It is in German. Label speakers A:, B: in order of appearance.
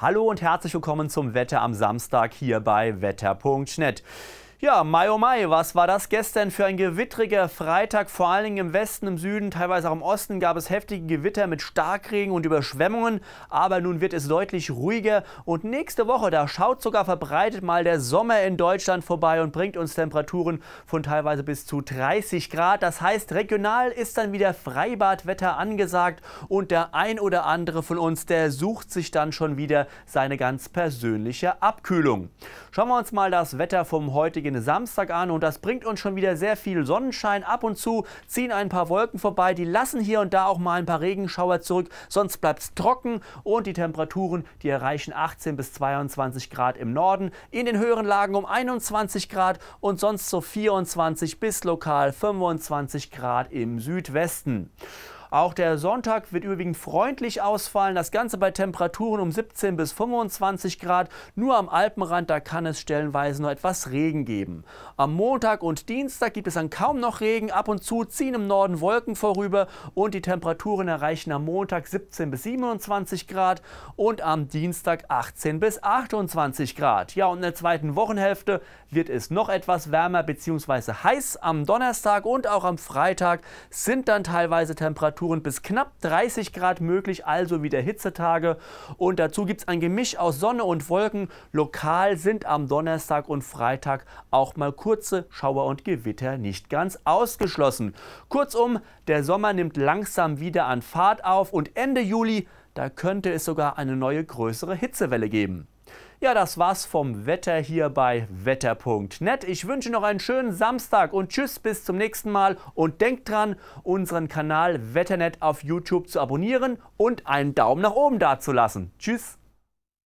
A: Hallo und herzlich willkommen zum Wetter am Samstag hier bei wetter.net. Ja, Mai oh Mai, was war das gestern für ein gewittriger Freitag? Vor allen Dingen im Westen, im Süden, teilweise auch im Osten gab es heftige Gewitter mit Starkregen und Überschwemmungen. Aber nun wird es deutlich ruhiger und nächste Woche, da schaut sogar verbreitet mal der Sommer in Deutschland vorbei und bringt uns Temperaturen von teilweise bis zu 30 Grad. Das heißt, regional ist dann wieder Freibadwetter angesagt und der ein oder andere von uns, der sucht sich dann schon wieder seine ganz persönliche Abkühlung. Schauen wir uns mal das Wetter vom heutigen sonnigen Samstag an und das bringt uns schon wieder sehr viel Sonnenschein. Ab und zu ziehen ein paar Wolken vorbei, die lassen hier und da auch mal ein paar Regenschauer zurück, sonst bleibt es trocken und die Temperaturen, die erreichen 18 bis 22 Grad im Norden, in den höheren Lagen um 21 Grad und sonst so 24 bis lokal 25 Grad im Südwesten. Auch der Sonntag wird überwiegend freundlich ausfallen. Das Ganze bei Temperaturen um 17 bis 25 Grad. Nur am Alpenrand, da kann es stellenweise nur etwas Regen geben. Am Montag und Dienstag gibt es dann kaum noch Regen. Ab und zu ziehen im Norden Wolken vorüber und die Temperaturen erreichen am Montag 17 bis 27 Grad und am Dienstag 18 bis 28 Grad. Ja, und in der zweiten Wochenhälfte wird es noch etwas wärmer bzw. heiß. Am Donnerstag und auch am Freitag sind dann teilweise Temperaturen Temperaturen bis knapp 30 Grad möglich, also wieder Hitzetage. Und dazu gibt es ein Gemisch aus Sonne und Wolken. Lokal sind am Donnerstag und Freitag auch mal kurze Schauer und Gewitter nicht ganz ausgeschlossen. Kurzum, der Sommer nimmt langsam wieder an Fahrt auf und Ende Juli, da könnte es sogar eine neue größere Hitzewelle geben. Ja, das war's vom Wetter hier bei wetter.net. Ich wünsche noch einen schönen Samstag und tschüss bis zum nächsten Mal und denkt dran, unseren Kanal Wetternet auf YouTube zu abonnieren und einen Daumen nach oben dazulassen. Tschüss.